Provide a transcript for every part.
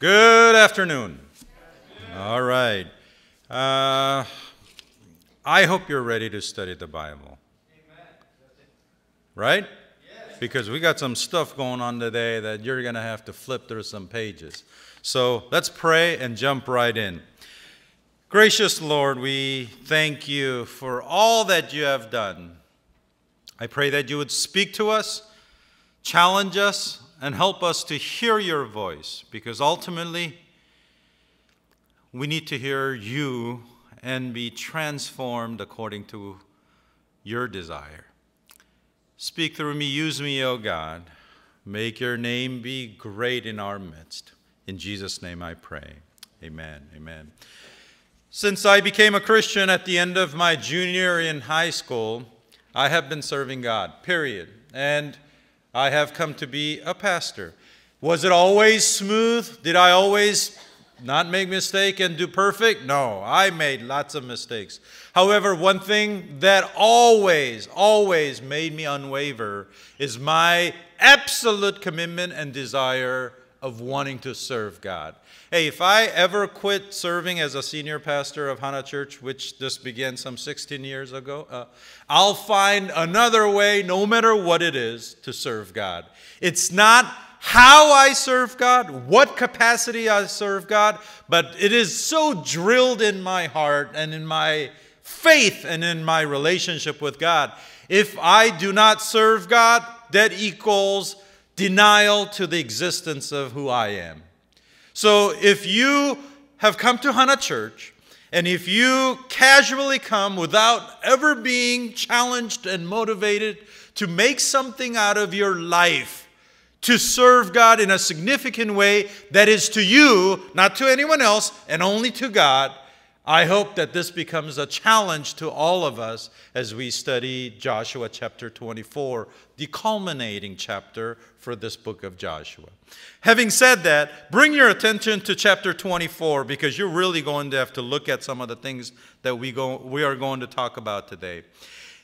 Good afternoon. All right. Uh, I hope you're ready to study the Bible. Right? Because we got some stuff going on today that you're going to have to flip through some pages. So let's pray and jump right in. Gracious Lord, we thank you for all that you have done. I pray that you would speak to us, challenge us, and help us to hear your voice because ultimately we need to hear you and be transformed according to your desire. Speak through me, use me, O God. Make your name be great in our midst. In Jesus' name I pray. Amen. Amen. Since I became a Christian at the end of my junior in high school, I have been serving God, period. And I have come to be a pastor. Was it always smooth? Did I always not make mistake and do perfect? No, I made lots of mistakes. However, one thing that always, always made me unwaver is my absolute commitment and desire of wanting to serve God. Hey, if I ever quit serving as a senior pastor of Hana Church, which this began some 16 years ago, uh, I'll find another way, no matter what it is, to serve God. It's not how I serve God, what capacity I serve God, but it is so drilled in my heart and in my faith and in my relationship with God. If I do not serve God, that equals denial to the existence of who I am. So if you have come to Hana Church, and if you casually come without ever being challenged and motivated to make something out of your life, to serve God in a significant way that is to you, not to anyone else, and only to God, I hope that this becomes a challenge to all of us as we study Joshua chapter 24, the culminating chapter for this book of Joshua. Having said that, bring your attention to chapter 24 because you're really going to have to look at some of the things that we, go, we are going to talk about today.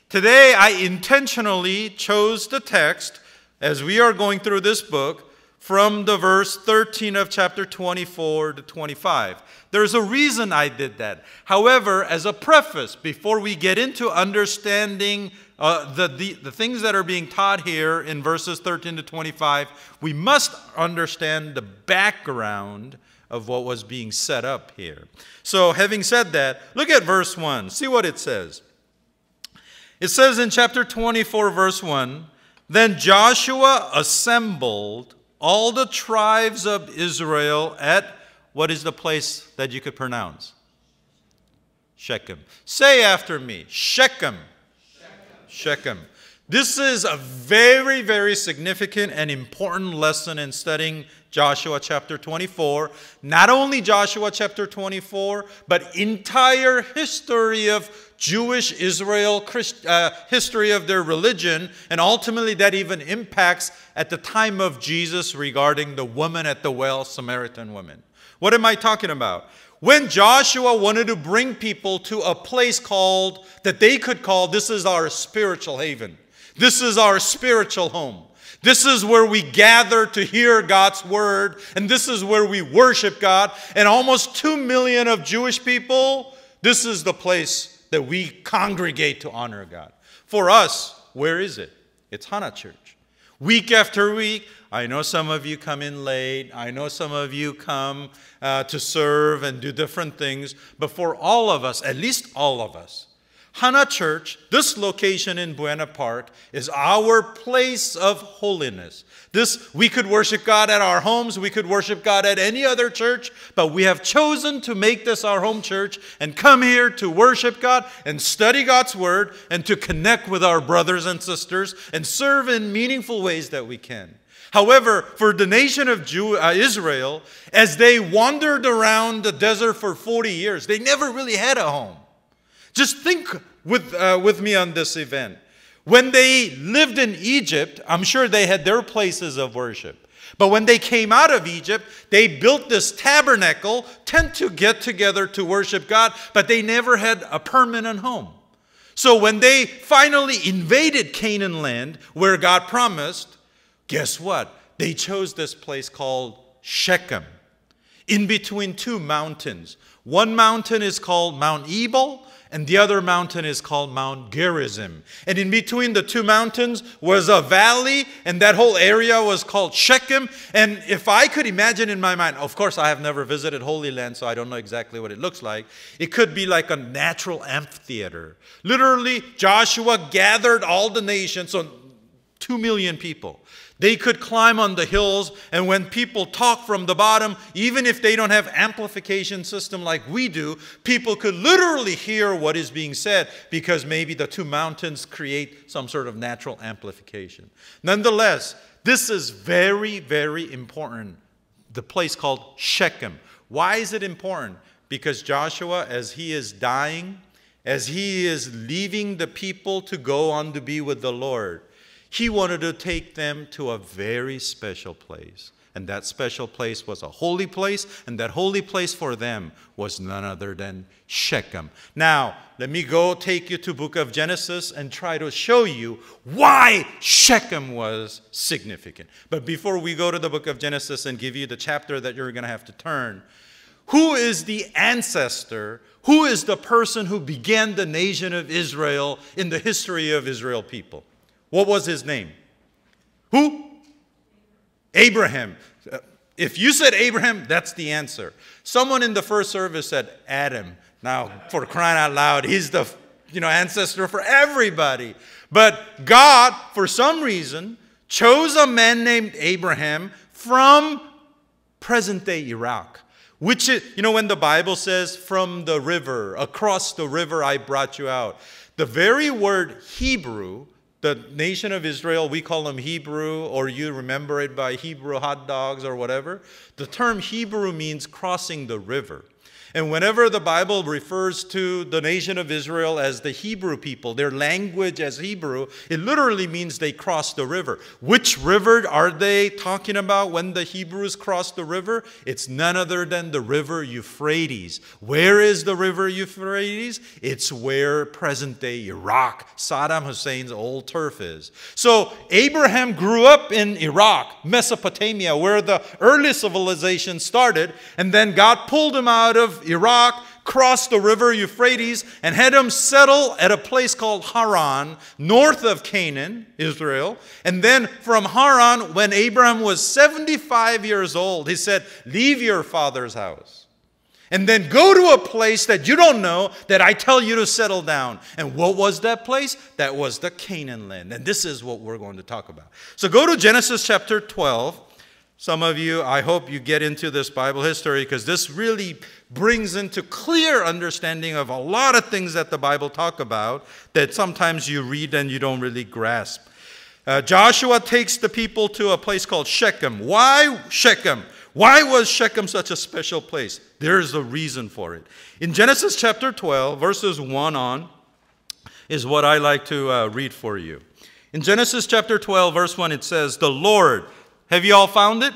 Today, I intentionally chose the text as we are going through this book from the verse 13 of chapter 24 to 25. There's a reason I did that. However, as a preface, before we get into understanding uh, the, the, the things that are being taught here in verses 13 to 25, we must understand the background of what was being set up here. So, having said that, look at verse 1. See what it says. It says in chapter 24, verse 1 Then Joshua assembled all the tribes of Israel at what is the place that you could pronounce? Shechem. Say after me, Shechem. Shechem. Shechem. This is a very, very significant and important lesson in studying Joshua chapter 24. Not only Joshua chapter 24, but entire history of Jewish Israel Christ, uh, history of their religion, and ultimately that even impacts at the time of Jesus regarding the woman at the well, Samaritan woman. What am I talking about? When Joshua wanted to bring people to a place called, that they could call, this is our spiritual haven. This is our spiritual home. This is where we gather to hear God's word, and this is where we worship God. And almost 2 million of Jewish people, this is the place that we congregate to honor God. For us, where is it? It's Hana Church. Week after week, I know some of you come in late. I know some of you come uh, to serve and do different things. But for all of us, at least all of us, Hana Church, this location in Buena Park, is our place of holiness. This we could worship God at our homes, we could worship God at any other church, but we have chosen to make this our home church and come here to worship God and study God's word and to connect with our brothers and sisters and serve in meaningful ways that we can. However, for the nation of Jew, uh, Israel, as they wandered around the desert for 40 years, they never really had a home. Just think with, uh, with me on this event. When they lived in Egypt, I'm sure they had their places of worship. But when they came out of Egypt, they built this tabernacle, tent to get together to worship God, but they never had a permanent home. So when they finally invaded Canaan land, where God promised, guess what? They chose this place called Shechem, in between two mountains. One mountain is called Mount Ebal, and the other mountain is called Mount Gerizim. And in between the two mountains was a valley, and that whole area was called Shechem. And if I could imagine in my mind, of course, I have never visited Holy Land, so I don't know exactly what it looks like. It could be like a natural amphitheater. Literally, Joshua gathered all the nations, so two million people. They could climb on the hills, and when people talk from the bottom, even if they don't have amplification system like we do, people could literally hear what is being said because maybe the two mountains create some sort of natural amplification. Nonetheless, this is very, very important. The place called Shechem. Why is it important? Because Joshua, as he is dying, as he is leaving the people to go on to be with the Lord, he wanted to take them to a very special place. And that special place was a holy place, and that holy place for them was none other than Shechem. Now, let me go take you to book of Genesis and try to show you why Shechem was significant. But before we go to the book of Genesis and give you the chapter that you're going to have to turn, who is the ancestor? Who is the person who began the nation of Israel in the history of Israel people? What was his name? Who? Abraham. Uh, if you said Abraham, that's the answer. Someone in the first service said Adam. Now, for crying out loud, he's the you know, ancestor for everybody. But God, for some reason, chose a man named Abraham from present day Iraq. Which is, you know, when the Bible says, from the river, across the river I brought you out, the very word Hebrew the nation of Israel, we call them Hebrew, or you remember it by Hebrew hot dogs or whatever. The term Hebrew means crossing the river. And whenever the Bible refers to the nation of Israel as the Hebrew people, their language as Hebrew, it literally means they crossed the river. Which river are they talking about when the Hebrews crossed the river? It's none other than the river Euphrates. Where is the river Euphrates? It's where present day Iraq, Saddam Hussein's old turf is. So Abraham grew up in Iraq, Mesopotamia, where the early civilization started, and then God pulled him out of Iraq, cross the river Euphrates, and had them settle at a place called Haran, north of Canaan, Israel. And then from Haran, when Abraham was 75 years old, he said, Leave your father's house. And then go to a place that you don't know that I tell you to settle down. And what was that place? That was the Canaan land. And this is what we're going to talk about. So go to Genesis chapter 12 some of you, I hope you get into this Bible history because this really brings into clear understanding of a lot of things that the Bible talk about that sometimes you read and you don't really grasp. Uh, Joshua takes the people to a place called Shechem. Why Shechem? Why was Shechem such a special place? There's a reason for it. In Genesis chapter 12, verses 1 on, is what I like to uh, read for you. In Genesis chapter 12, verse 1, it says, The Lord have you all found it?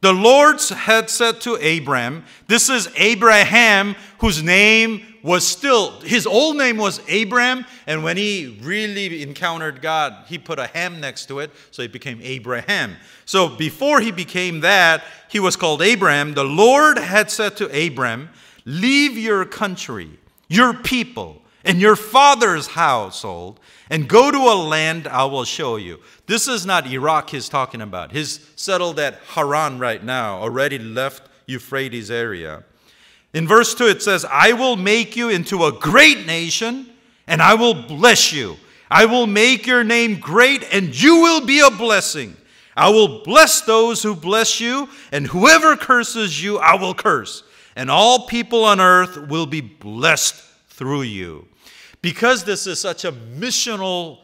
The Lord had said to Abram, this is Abraham whose name was still, his old name was Abram, and when he really encountered God, he put a ham next to it, so it became Abraham. So before he became that, he was called Abram. The Lord had said to Abram, Leave your country, your people, and your father's household and go to a land I will show you. This is not Iraq he's talking about. He's settled at Haran right now, already left Euphrates area. In verse 2, it says, I will make you into a great nation, and I will bless you. I will make your name great, and you will be a blessing. I will bless those who bless you, and whoever curses you, I will curse. And all people on earth will be blessed through you because this is such a missional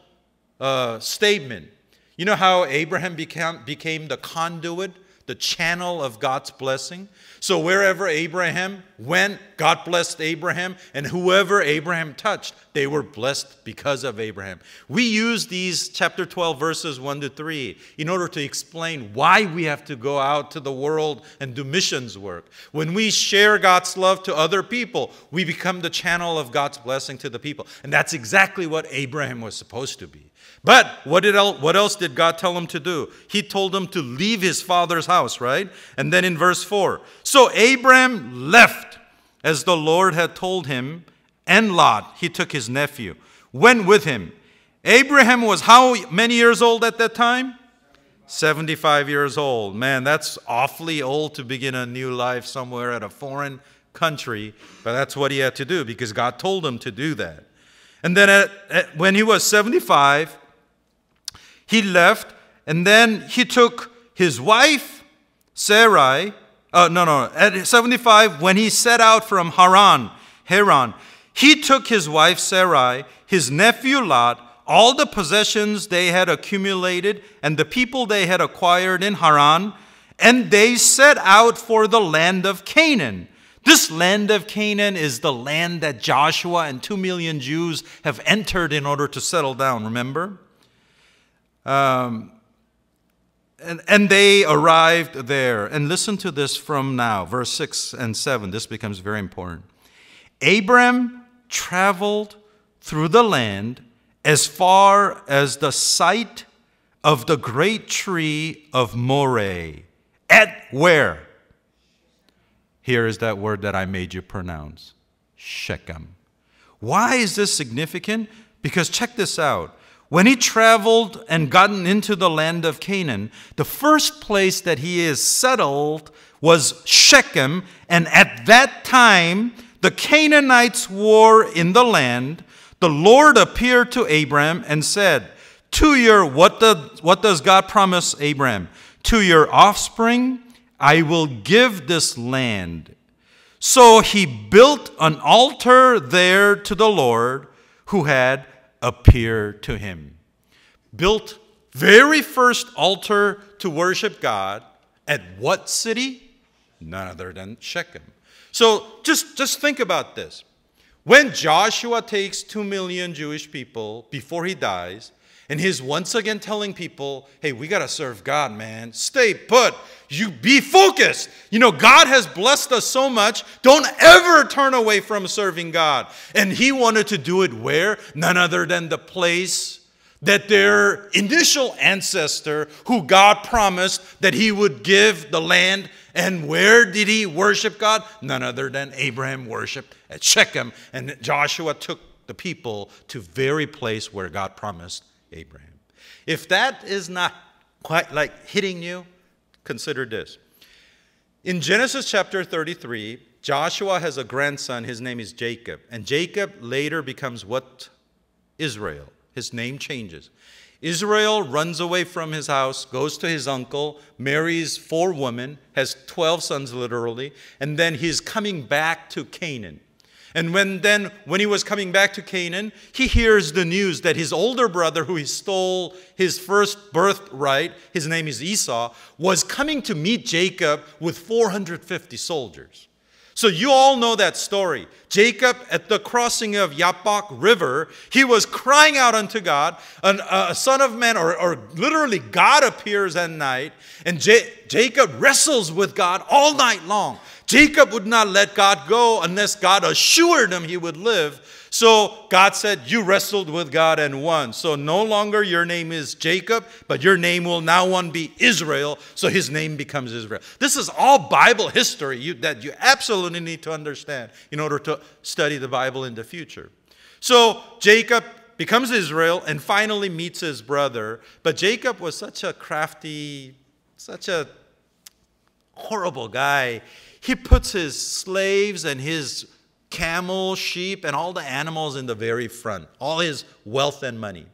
uh, statement, you know how Abraham became, became the conduit the channel of God's blessing. So wherever Abraham went, God blessed Abraham, and whoever Abraham touched, they were blessed because of Abraham. We use these chapter 12 verses 1 to 3 in order to explain why we have to go out to the world and do missions work. When we share God's love to other people, we become the channel of God's blessing to the people. And that's exactly what Abraham was supposed to be. But what, did el- what else did God tell him to do? He told him to leave his father's house, right? And then in verse 4 So Abram left as the Lord had told him, and Lot, he took his nephew, went with him. Abraham was how many years old at that time? 75 years old. Man, that's awfully old to begin a new life somewhere at a foreign country, but that's what he had to do because God told him to do that. And then at, at, when he was 75, he left, and then he took his wife, Sarai. Uh, no, no, at 75, when he set out from Haran, Haran, he took his wife Sarai, his nephew Lot, all the possessions they had accumulated, and the people they had acquired in Haran, and they set out for the land of Canaan. This land of Canaan is the land that Joshua and two million Jews have entered in order to settle down, remember? Um, and, and they arrived there. And listen to this from now, verse 6 and 7. This becomes very important. Abram traveled through the land as far as the site of the great tree of Moreh. At where? Here is that word that I made you pronounce Shechem. Why is this significant? Because check this out. When he traveled and gotten into the land of Canaan, the first place that he is settled was Shechem, and at that time the Canaanites were in the land. The Lord appeared to Abram and said, To your, what, the, what does God promise Abram? To your offspring, I will give this land. So he built an altar there to the Lord who had appear to him. Built very first altar to worship God at what city? None other than Shechem. So just, just think about this. When Joshua takes two million Jewish people before he dies, and he's once again telling people, hey, we got to serve God, man. Stay put. You be focused. You know, God has blessed us so much. Don't ever turn away from serving God. And He wanted to do it where? None other than the place that their initial ancestor, who God promised that He would give the land. And where did he worship God? None other than Abraham worshiped at Shechem. And Joshua took the people to very place where God promised Abraham. If that is not quite like hitting you, Consider this. In Genesis chapter 33, Joshua has a grandson. His name is Jacob. And Jacob later becomes what? Israel. His name changes. Israel runs away from his house, goes to his uncle, marries four women, has 12 sons literally, and then he's coming back to Canaan. And when then, when he was coming back to Canaan, he hears the news that his older brother, who he stole his first birthright, his name is Esau, was coming to meet Jacob with 450 soldiers. So you all know that story. Jacob at the crossing of Yabbok River, he was crying out unto God. a son of man, or, or, literally God appears at night, and J Jacob wrestles with God all night long. Jacob would not let God go unless God assured him he would live. So God said, You wrestled with God and won. So no longer your name is Jacob, but your name will now one be Israel. So his name becomes Israel. This is all Bible history you, that you absolutely need to understand in order to study the Bible in the future. So Jacob becomes Israel and finally meets his brother. But Jacob was such a crafty, such a horrible guy. He puts his slaves and his camel, sheep, and all the animals in the very front, all his wealth and money.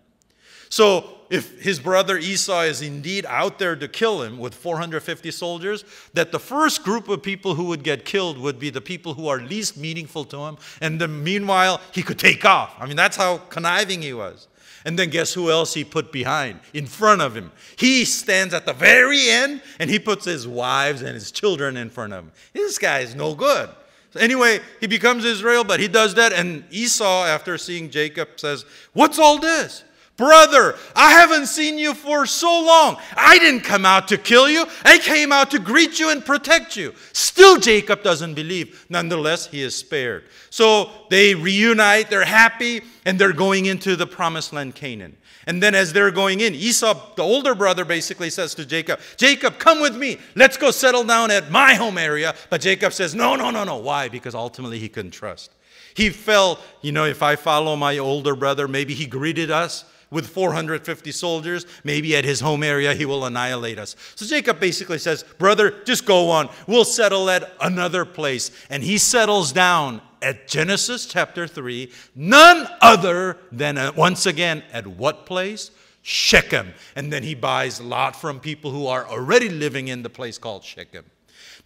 So if his brother Esau is indeed out there to kill him with 450 soldiers, that the first group of people who would get killed would be the people who are least meaningful to him. And then meanwhile, he could take off. I mean, that's how conniving he was. And then guess who else he put behind, in front of him? He stands at the very end and he puts his wives and his children in front of him. This guy is no good. So anyway, he becomes Israel, but he does that. And Esau, after seeing Jacob, says, What's all this? Brother, I haven't seen you for so long. I didn't come out to kill you. I came out to greet you and protect you. Still, Jacob doesn't believe. Nonetheless, he is spared. So they reunite, they're happy, and they're going into the promised land, Canaan. And then as they're going in, Esau, the older brother, basically says to Jacob, Jacob, come with me. Let's go settle down at my home area. But Jacob says, no, no, no, no. Why? Because ultimately he couldn't trust. He felt, you know, if I follow my older brother, maybe he greeted us with 450 soldiers. Maybe at his home area, he will annihilate us. So Jacob basically says, Brother, just go on. We'll settle at another place. And he settles down at Genesis chapter 3, none other than, uh, once again, at what place? Shechem. And then he buys Lot from people who are already living in the place called Shechem.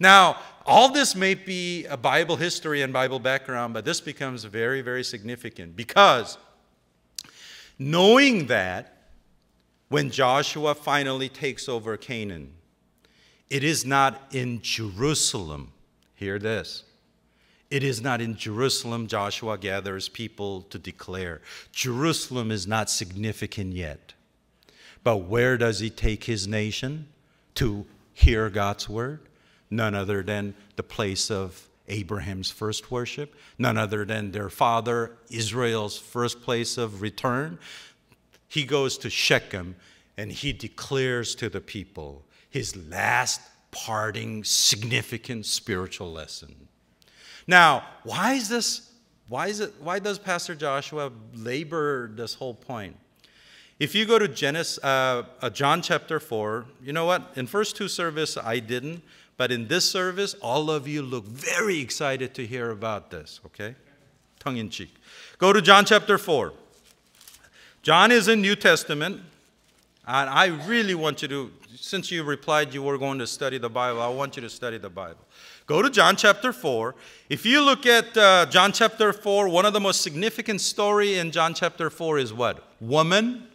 Now, all this may be a Bible history and Bible background, but this becomes very, very significant because knowing that when Joshua finally takes over Canaan, it is not in Jerusalem. Hear this. It is not in Jerusalem Joshua gathers people to declare. Jerusalem is not significant yet. But where does he take his nation to hear God's word? None other than the place of Abraham's first worship, none other than their father, Israel's first place of return. He goes to Shechem and he declares to the people his last parting significant spiritual lesson. Now, why is this? Why is it? Why does Pastor Joshua labor this whole point? If you go to Genesis, uh, uh, John chapter four, you know what? In first two service, I didn't, but in this service, all of you look very excited to hear about this, okay? Tongue in cheek. Go to John chapter 4. John is in New Testament, and I really want you to, since you replied you were going to study the Bible, I want you to study the Bible. Go to John chapter 4. If you look at uh, John chapter 4, one of the most significant story in John chapter 4 is what? Woman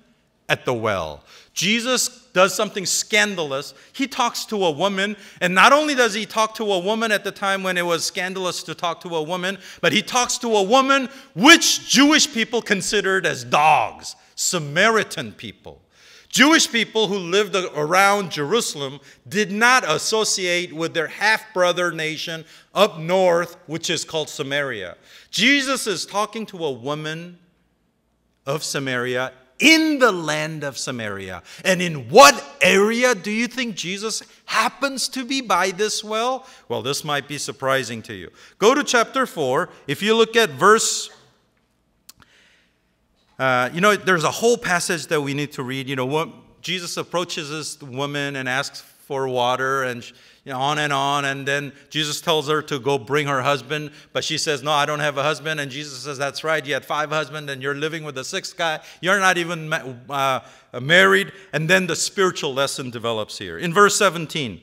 at the well. Jesus does something scandalous, he talks to a woman. And not only does he talk to a woman at the time when it was scandalous to talk to a woman, but he talks to a woman which Jewish people considered as dogs, Samaritan people. Jewish people who lived around Jerusalem did not associate with their half brother nation up north, which is called Samaria. Jesus is talking to a woman of Samaria in the land of Samaria. And in what area do you think Jesus happens to be by this well? Well, this might be surprising to you. Go to chapter 4. If you look at verse uh, you know, there's a whole passage that we need to read. You know, what, Jesus approaches this woman and asks for water, and you know, on and on. And then Jesus tells her to go bring her husband, but she says, No, I don't have a husband. And Jesus says, That's right, you had five husbands, and you're living with the sixth guy. You're not even uh, married. And then the spiritual lesson develops here. In verse 17,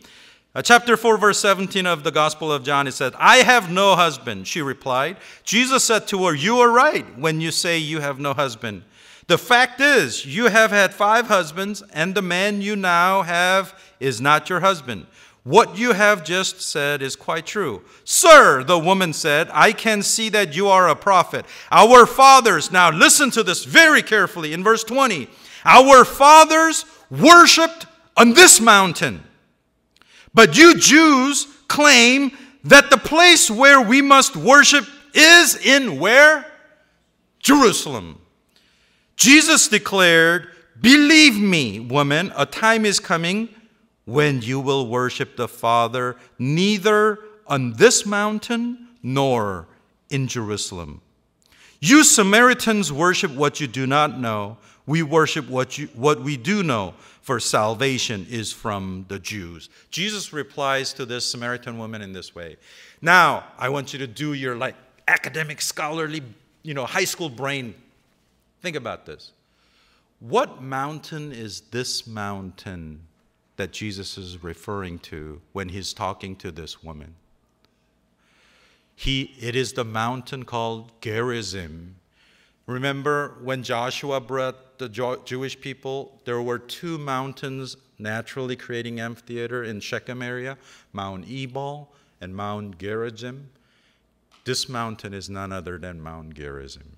uh, chapter 4, verse 17 of the Gospel of John, it said, I have no husband, she replied. Jesus said to her, You are right when you say you have no husband. The fact is, you have had five husbands, and the man you now have is not your husband. What you have just said is quite true. Sir, the woman said, I can see that you are a prophet. Our fathers, now listen to this very carefully in verse 20. Our fathers worshiped on this mountain. But you Jews claim that the place where we must worship is in where? Jerusalem. Jesus declared, Believe me, woman, a time is coming when you will worship the Father, neither on this mountain nor in Jerusalem. You Samaritans worship what you do not know. We worship what, you, what we do know, for salvation is from the Jews. Jesus replies to this Samaritan woman in this way. Now, I want you to do your like academic, scholarly, you know, high school brain. Think about this. What mountain is this mountain that Jesus is referring to when he's talking to this woman. He, it is the mountain called Gerizim. Remember when Joshua brought the Jewish people, there were two mountains naturally creating amphitheater in Shechem area, Mount Ebal and Mount Gerizim. This mountain is none other than Mount Gerizim.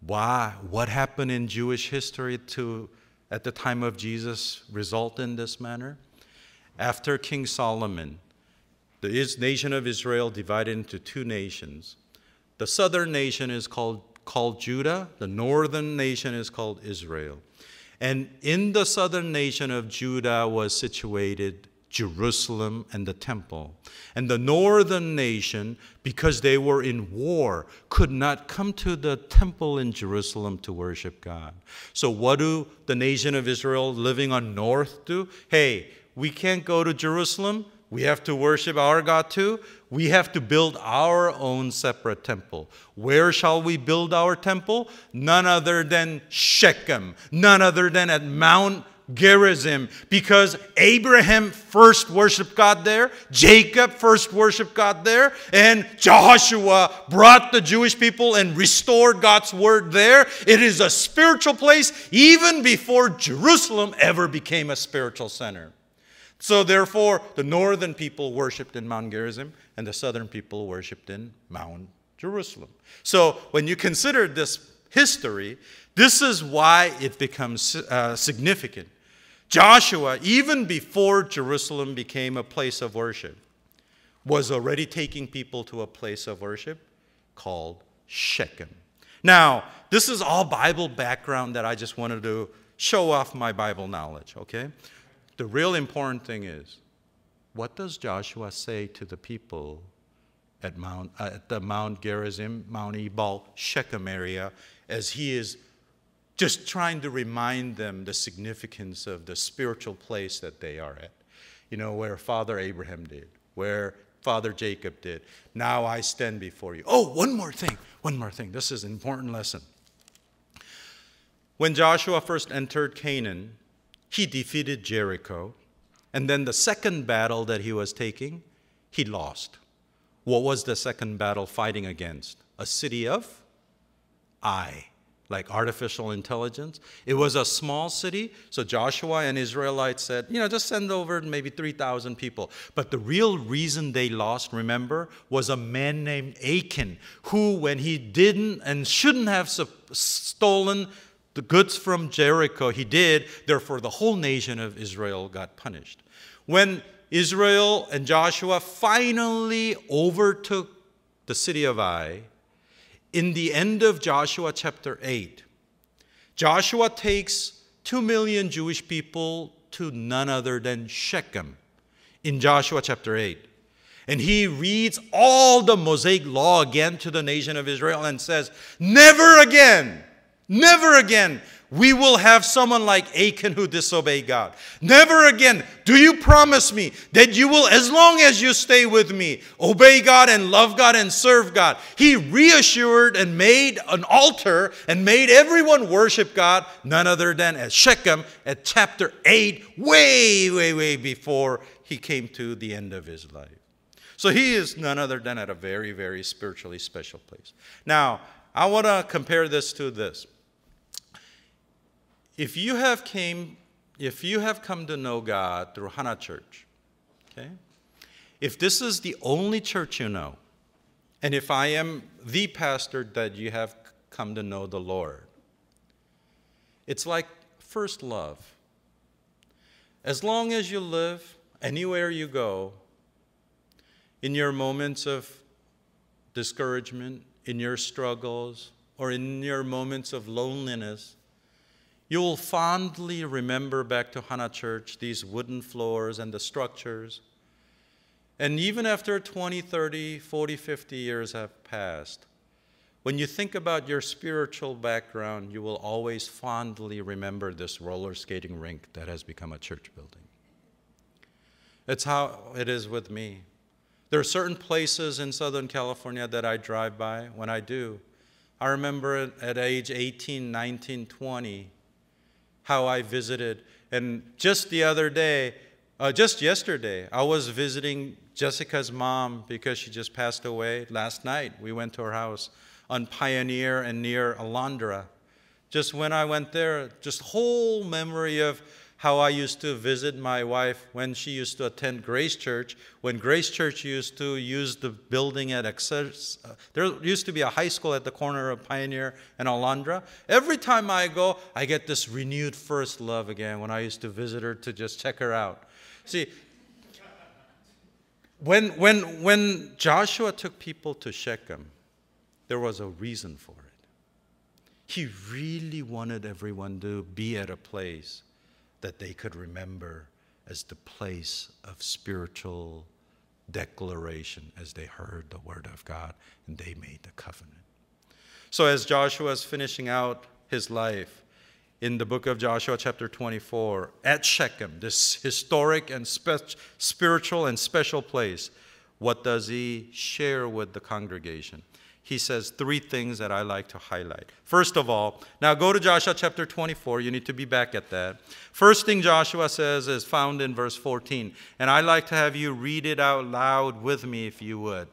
Why? What happened in Jewish history to at the time of Jesus result in this manner? After King Solomon, the nation of Israel divided into two nations. The southern nation is called, called Judah, the northern nation is called Israel. And in the southern nation of Judah was situated Jerusalem and the temple. And the northern nation, because they were in war, could not come to the temple in Jerusalem to worship God. So, what do the nation of Israel living on north do? Hey, we can't go to Jerusalem. We have to worship our God too. We have to build our own separate temple. Where shall we build our temple? None other than Shechem, none other than at Mount Gerizim because Abraham first worshiped God there, Jacob first worshiped God there, and Joshua brought the Jewish people and restored God's word there. It is a spiritual place even before Jerusalem ever became a spiritual center. So, therefore, the northern people worshiped in Mount Gerizim and the southern people worshiped in Mount Jerusalem. So, when you consider this history, this is why it becomes uh, significant Joshua, even before Jerusalem became a place of worship, was already taking people to a place of worship called Shechem. Now, this is all Bible background that I just wanted to show off my Bible knowledge, okay? The real important thing is what does Joshua say to the people at, Mount, uh, at the Mount Gerizim, Mount Ebal, Shechem area as he is just trying to remind them the significance of the spiritual place that they are at. You know, where Father Abraham did, where Father Jacob did. Now I stand before you. Oh, one more thing, one more thing. This is an important lesson. When Joshua first entered Canaan, he defeated Jericho. And then the second battle that he was taking, he lost. What was the second battle fighting against? A city of Ai like artificial intelligence. It was a small city, so Joshua and Israelites said, you know, just send over maybe 3,000 people. But the real reason they lost, remember, was a man named Achan, who, when he didn't and shouldn't have stolen the goods from Jericho, he did. Therefore, the whole nation of Israel got punished. When Israel and Joshua finally overtook the city of Ai, in the end of Joshua chapter 8, Joshua takes 2 million Jewish people to none other than Shechem in Joshua chapter 8. And he reads all the Mosaic law again to the nation of Israel and says, Never again Never again we will have someone like Achan who disobeyed God. Never again do you promise me that you will, as long as you stay with me, obey God and love God and serve God. He reassured and made an altar and made everyone worship God, none other than at Shechem at chapter 8, way, way, way before he came to the end of his life. So he is none other than at a very, very spiritually special place. Now, I want to compare this to this if you have came, if you have come to know God through Hana Church, okay, if this is the only church you know, and if I am the pastor that you have come to know the Lord, it's like first love. As long as you live, anywhere you go, in your moments of discouragement, in your struggles, or in your moments of loneliness, You'll fondly remember back to Hana Church these wooden floors and the structures. And even after 20, 30, 40, 50 years have passed, when you think about your spiritual background, you will always fondly remember this roller skating rink that has become a church building. It's how it is with me. There are certain places in Southern California that I drive by. When I do, I remember at age 18, 19, 20, how I visited. And just the other day, uh, just yesterday, I was visiting Jessica's mom because she just passed away last night. We went to her house on Pioneer and near Alondra. Just when I went there, just whole memory of how I used to visit my wife when she used to attend Grace Church, when Grace Church used to use the building at Access. Uh, there used to be a high school at the corner of Pioneer and Alondra. Every time I go, I get this renewed first love again when I used to visit her to just check her out. See, when, when, when Joshua took people to Shechem, there was a reason for it. He really wanted everyone to be at a place that they could remember as the place of spiritual declaration as they heard the word of God and they made the covenant. So, as Joshua is finishing out his life in the book of Joshua, chapter 24, at Shechem, this historic and spe- spiritual and special place, what does he share with the congregation? he says three things that I like to highlight. First of all, now go to Joshua chapter 24. You need to be back at that. First thing Joshua says is found in verse 14. And I like to have you read it out loud with me if you would.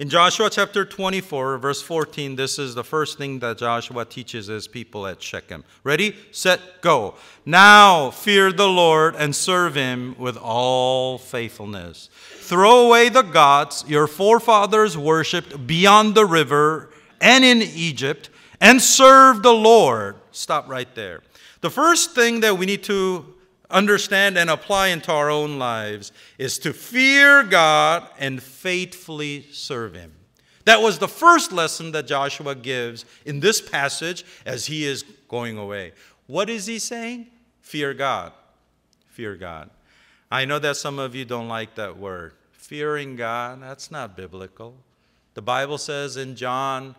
In Joshua chapter 24, verse 14, this is the first thing that Joshua teaches his people at Shechem. Ready, set, go. Now fear the Lord and serve him with all faithfulness. Throw away the gods your forefathers worshipped beyond the river and in Egypt and serve the Lord. Stop right there. The first thing that we need to understand and apply into our own lives is to fear God and faithfully serve Him. That was the first lesson that Joshua gives in this passage as he is going away. What is he saying? Fear God. Fear God. I know that some of you don't like that word. Fearing God, that's not biblical. The Bible says in John,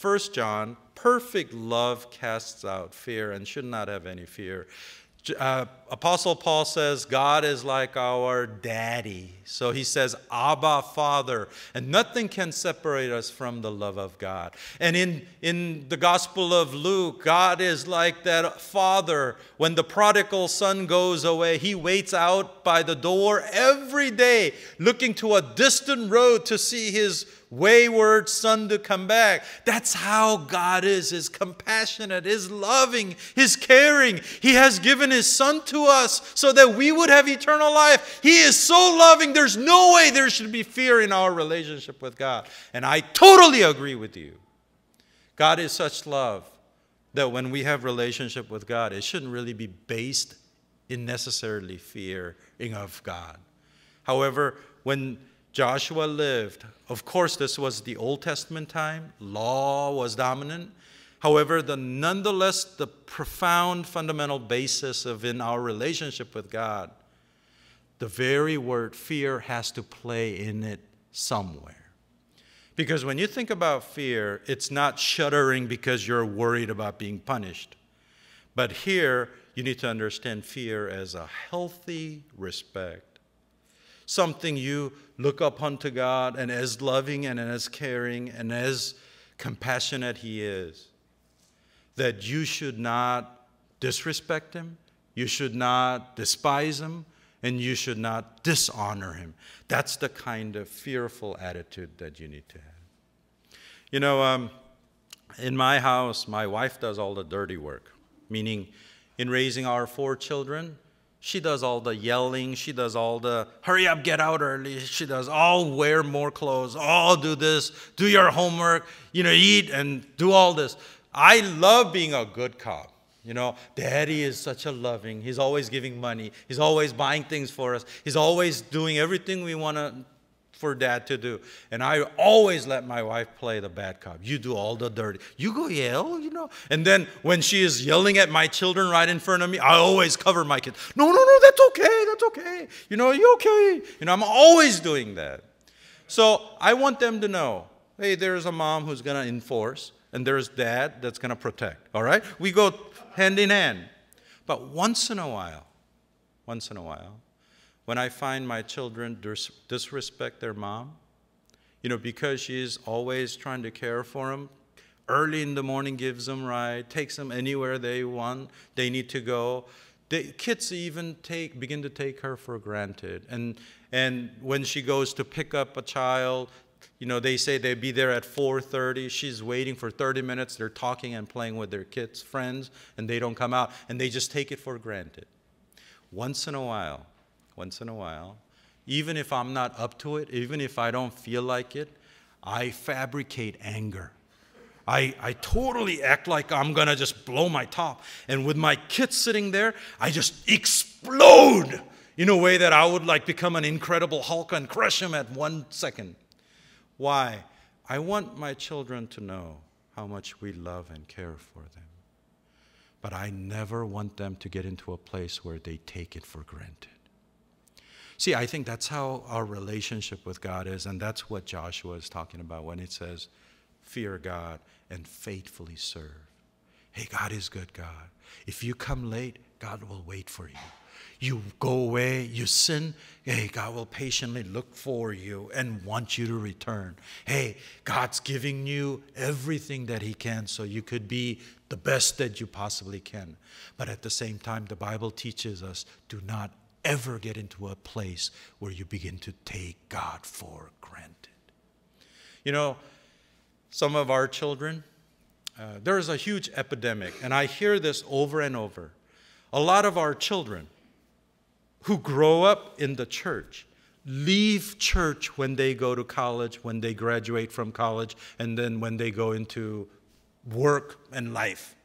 1 John, perfect love casts out fear and should not have any fear. Uh, Apostle Paul says God is like our daddy. So he says, Abba, Father. And nothing can separate us from the love of God. And in, in the Gospel of Luke, God is like that father. When the prodigal son goes away, he waits out by the door every day, looking to a distant road to see his wayward son to come back. That's how God is. is compassionate, is loving, is caring. He has given His son to to us so that we would have eternal life. He is so loving, there's no way there should be fear in our relationship with God. And I totally agree with you. God is such love that when we have relationship with God, it shouldn't really be based in necessarily fearing of God. However, when Joshua lived, of course, this was the Old Testament time, law was dominant. However, the nonetheless the profound fundamental basis of in our relationship with God, the very word fear has to play in it somewhere. Because when you think about fear, it's not shuddering because you're worried about being punished. But here, you need to understand fear as a healthy respect, something you look up unto God and as loving and as caring and as compassionate He is that you should not disrespect him, you should not despise him, and you should not dishonor him. That's the kind of fearful attitude that you need to have. You know, um, in my house, my wife does all the dirty work, meaning in raising our four children, she does all the yelling, she does all the hurry up, get out early, she does all wear more clothes, all do this, do your homework, you know, eat and do all this. I love being a good cop. You know, daddy is such a loving. He's always giving money. He's always buying things for us. He's always doing everything we want for dad to do. And I always let my wife play the bad cop. You do all the dirty. You go yell, you know. And then when she is yelling at my children right in front of me, I always cover my kids. No, no, no, that's okay. That's okay. You know, you okay. You know, I'm always doing that. So I want them to know, hey, there's a mom who's going to enforce and there's dad that's going to protect. All right? We go hand in hand. But once in a while, once in a while, when I find my children dis- disrespect their mom, you know, because she's always trying to care for them, early in the morning gives them ride, takes them anywhere they want, they need to go. The kids even take begin to take her for granted. And and when she goes to pick up a child, you know, they say they'd be there at 4.30. She's waiting for 30 minutes. They're talking and playing with their kids, friends, and they don't come out. And they just take it for granted. Once in a while, once in a while, even if I'm not up to it, even if I don't feel like it, I fabricate anger. I, I totally act like I'm gonna just blow my top. And with my kids sitting there, I just explode in a way that I would like become an incredible Hulk and crush him at one second. Why? I want my children to know how much we love and care for them. But I never want them to get into a place where they take it for granted. See, I think that's how our relationship with God is, and that's what Joshua is talking about when it says, Fear God and faithfully serve. Hey, God is good, God. If you come late, God will wait for you. You go away, you sin. Hey, God will patiently look for you and want you to return. Hey, God's giving you everything that He can so you could be the best that you possibly can. But at the same time, the Bible teaches us do not ever get into a place where you begin to take God for granted. You know, some of our children, uh, there is a huge epidemic, and I hear this over and over. A lot of our children who grow up in the church leave church when they go to college, when they graduate from college, and then when they go into work and life.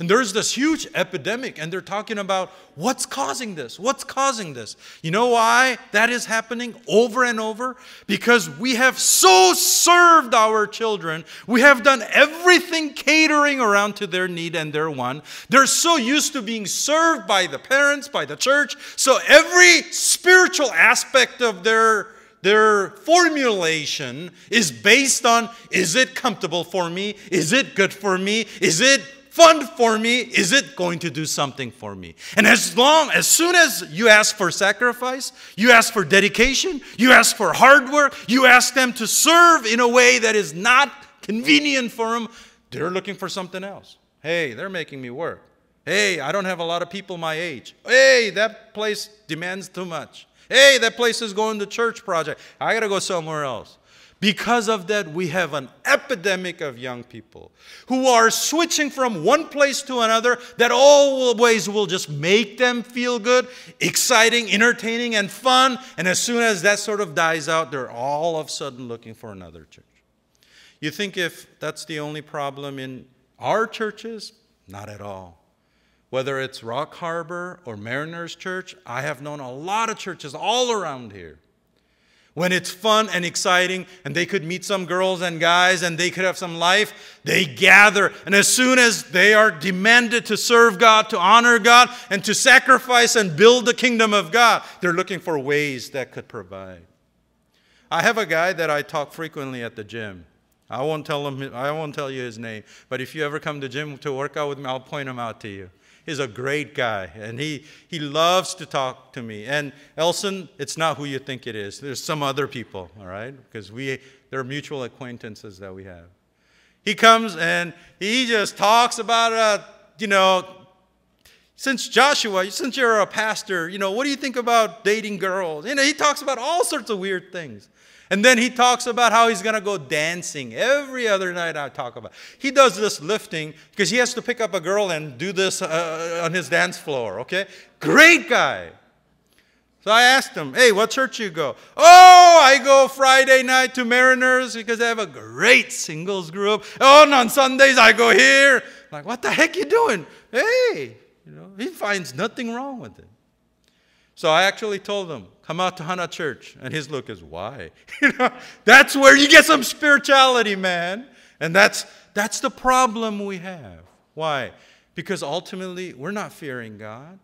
And there's this huge epidemic, and they're talking about what's causing this? What's causing this? You know why that is happening over and over? Because we have so served our children. We have done everything catering around to their need and their want. They're so used to being served by the parents, by the church. So every spiritual aspect of their their formulation is based on is it comfortable for me? Is it good for me? Is it fun for me? Is it going to do something for me? And as long, as soon as you ask for sacrifice, you ask for dedication, you ask for hard work, you ask them to serve in a way that is not convenient for them, they're looking for something else. Hey, they're making me work. Hey, I don't have a lot of people my age. Hey, that place demands too much. Hey, that place is going to church project. I got to go somewhere else. Because of that, we have an epidemic of young people who are switching from one place to another that always will just make them feel good, exciting, entertaining, and fun. And as soon as that sort of dies out, they're all of a sudden looking for another church. You think if that's the only problem in our churches? Not at all. Whether it's Rock Harbor or Mariners Church, I have known a lot of churches all around here when it's fun and exciting and they could meet some girls and guys and they could have some life, they gather. And as soon as they are demanded to serve God, to honor God, and to sacrifice and build the kingdom of God, they're looking for ways that could provide. I have a guy that I talk frequently at the gym. I won't tell him I won't tell you his name, but if you ever come to the gym to work out with me, I'll point him out to you is a great guy, and he, he loves to talk to me. And Elson, it's not who you think it is. There's some other people, all right? Because we, there are mutual acquaintances that we have. He comes and he just talks about, uh, you know, since Joshua, since you're a pastor, you know, what do you think about dating girls? You know, he talks about all sorts of weird things. And then he talks about how he's going to go dancing every other night. I talk about. He does this lifting because he has to pick up a girl and do this uh, uh, on his dance floor. Okay, great guy. So I asked him, "Hey, what church you go?" "Oh, I go Friday night to Mariners because they have a great singles group. Oh, and on Sundays I go here." I'm like, what the heck you doing? Hey, you know, he finds nothing wrong with it. So I actually told him, come out to Hana Church. And his look is, why? that's where you get some spirituality, man. And that's, that's the problem we have. Why? Because ultimately, we're not fearing God.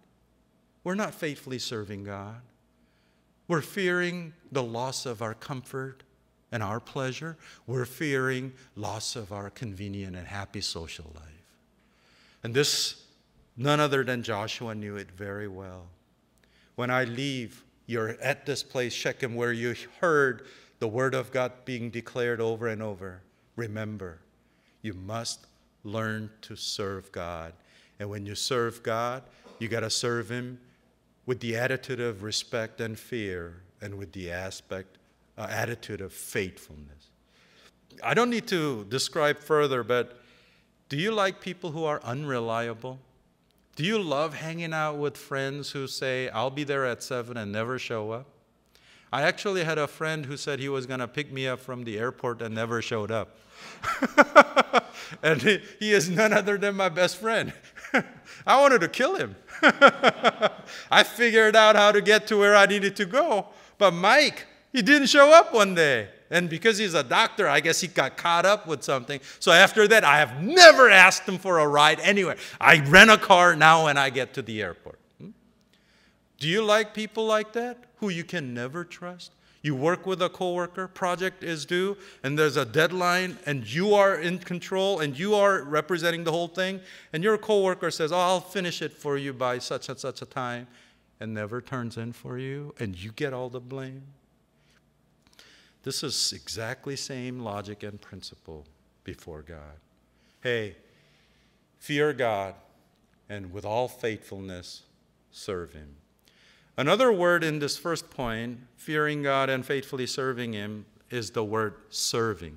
We're not faithfully serving God. We're fearing the loss of our comfort and our pleasure. We're fearing loss of our convenient and happy social life. And this, none other than Joshua knew it very well when I leave, you're at this place, Shechem, where you heard the word of God being declared over and over. Remember, you must learn to serve God. And when you serve God, you got to serve Him with the attitude of respect and fear and with the aspect, uh, attitude of faithfulness. I don't need to describe further, but do you like people who are unreliable? Do you love hanging out with friends who say, I'll be there at 7 and never show up? I actually had a friend who said he was going to pick me up from the airport and never showed up. and he, he, is none other than my best friend. I wanted to kill him. I figured out how to get to where I needed to go. But Mike, he didn't show up one day. And because he's a doctor, I guess he got caught up with something. So after that, I have never asked him for a ride anywhere. I rent a car now when I get to the airport. Hmm? Do you like people like that who you can never trust? You work with a coworker, project is due, and there's a deadline, and you are in control, and you are representing the whole thing, and your coworker says, "Oh, I'll finish it for you by such and such a time," and never turns in for you, and you get all the blame. This is exactly same logic and principle before God. Hey, fear God and with all faithfulness serve him. Another word in this first point, fearing God and faithfully serving him, is the word serving.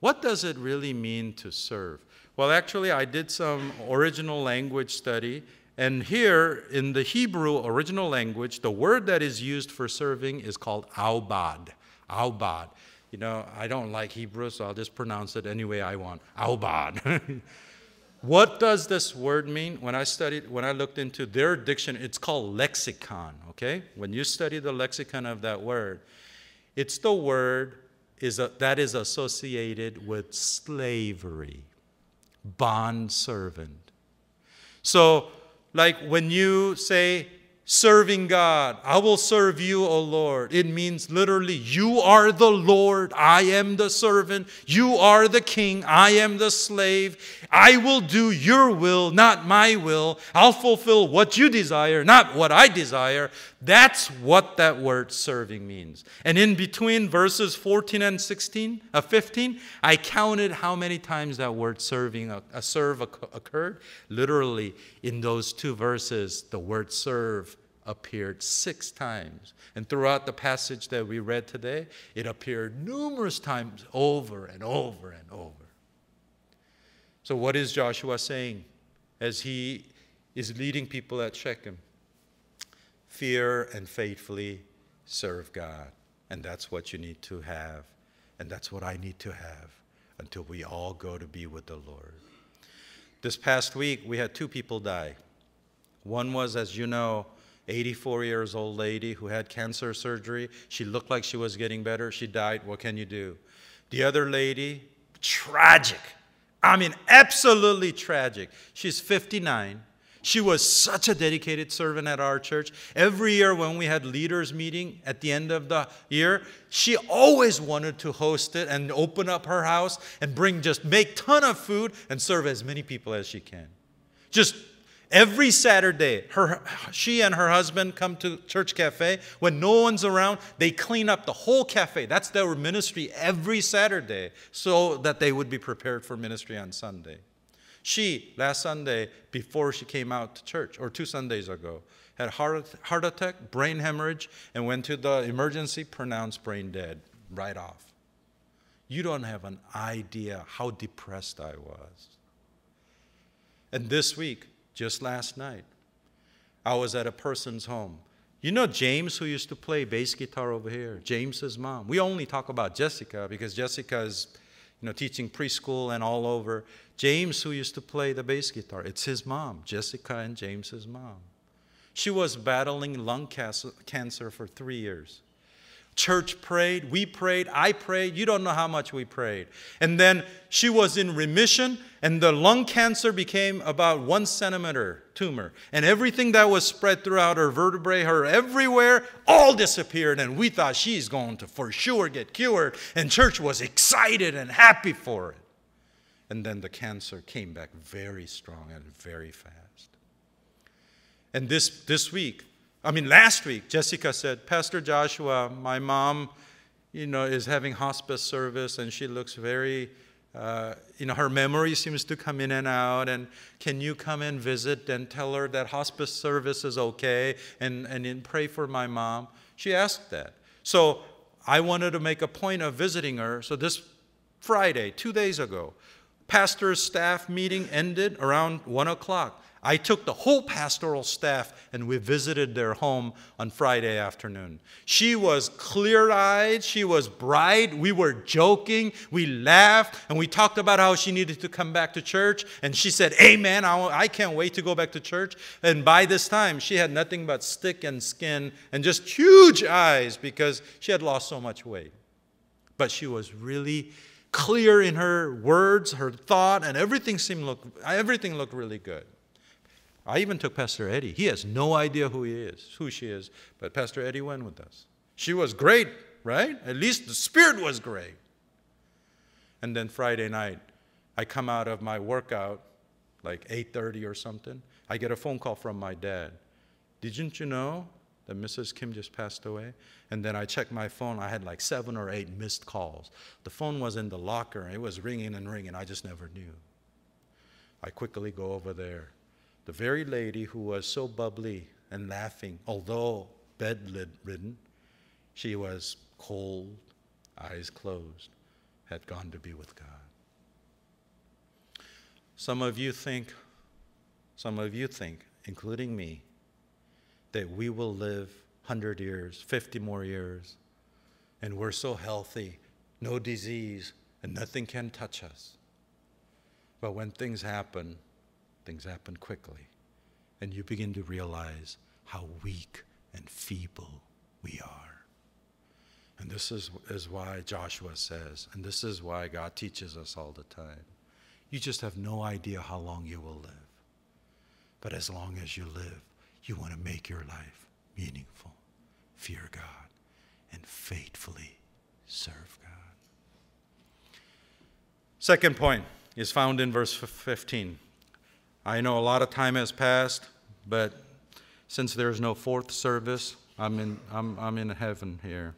What does it really mean to serve? Well, actually, I did some original language study, and here in the Hebrew original language, the word that is used for serving is called aubad. Aubad. You know, I don't like Hebrew, so I'll just pronounce it any way I want. Aubad. what does this word mean? When I studied, when I looked into their dictionary, it's called lexicon, okay? When you study the lexicon of that word, it's the word is a, that is associated with slavery, bond servant. So, like when you say serving God. I will serve you, O Lord. It means literally, you are the Lord. I am the servant. You are the king. I am the slave. I will do your will, not my will. I'll fulfill what you desire, not what I desire. That's what that word serving means. And in between verses 14 and 16, uh, 15, I counted how many times that word serving, a, uh, a serve occurred. Literally, in those two verses, the word serve appeared six times. And throughout the passage that we read today, it appeared numerous times over and over and over. So, what is Joshua saying as he is leading people at Shechem? fear and faithfully serve God. And that's what you need to have. And that's what I need to have until we all go to be with the Lord. This past week, we had two people die. One was, as you know, 84 years old lady who had cancer surgery. She looked like she was getting better. She died. What can you do? The other lady, tragic. I mean, absolutely tragic. She's 59. She was such a dedicated servant at our church. Every year when we had leaders meeting at the end of the year, she always wanted to host it and open up her house and bring just make ton of food and serve as many people as she can. Just every Saturday, her she and her husband come to church cafe when no one's around, they clean up the whole cafe. That's their ministry every Saturday so that they would be prepared for ministry on Sunday. She, last Sunday, before she came out to church, or two Sundays ago, had heart, heart attack, brain hemorrhage, and went to the emergency, pronounced brain dead right off. You don't have an idea how depressed I was. And this week, just last night, I was at a person's home. You know James, who used to play bass guitar over here? James's mom. We only talk about Jessica because Jessica is you know, teaching preschool and all over. James, who used to play the bass guitar, it's his mom, Jessica and James's mom. She was battling lung cancer for three years church prayed, we prayed, I prayed. You don't know how much we prayed. And then she was in remission, and the lung cancer became about one centimeter tumor. And everything that was spread throughout her vertebrae, her everywhere, all disappeared. And we thought she's going to for sure get cured. And church was excited and happy for it. And then the cancer came back very strong and very fast. And this, this week, I mean, last week, Jessica said, Pastor Joshua, my mom, you know, is having hospice service and she looks very, uh, you know, her memory seems to come in and out. And can you come and visit and tell her that hospice service is okay and, and pray for my mom? She asked that. So I wanted to make a point of visiting her. So this Friday, two days ago, pastor's staff meeting ended around one o'clock. I took the whole pastoral staff and we visited their home on Friday afternoon. She was clear eyed, she was bright. We were joking, we laughed, and we talked about how she needed to come back to church. And she said, Amen, I can't wait to go back to church. And by this time, she had nothing but stick and skin and just huge eyes because she had lost so much weight. But she was really clear in her words, her thought, and everything seemed look, everything looked really good. I even took Pastor Eddie. He has no idea who he is, who she is, but Pastor Eddie went with us. She was great, right? At least the spirit was great. And then Friday night, I come out of my workout, like 8:30 or something. I get a phone call from my dad. Didn't you know that Mrs. Kim just passed away? And then I checked my phone. I had like seven or eight missed calls. The phone was in the locker. It was ringing and ringing. I just never knew. I quickly go over there the very lady who was so bubbly and laughing, although bedridden, she was cold, eyes closed, had gone to be with God. Some of you think, some of you think, including me, that we will live 100 years, 50 more years, and we're so healthy, no disease, and nothing can touch us. But when things happen, Things happen quickly. And you begin to realize how weak and feeble we are. And this is, is why Joshua says, and this is why God teaches us all the time you just have no idea how long you will live. But as long as you live, you want to make your life meaningful. Fear God and faithfully serve God. Second point is found in verse 15. I know a lot of time has passed, but since there is no fourth service, I'm in, I'm, I'm in heaven here.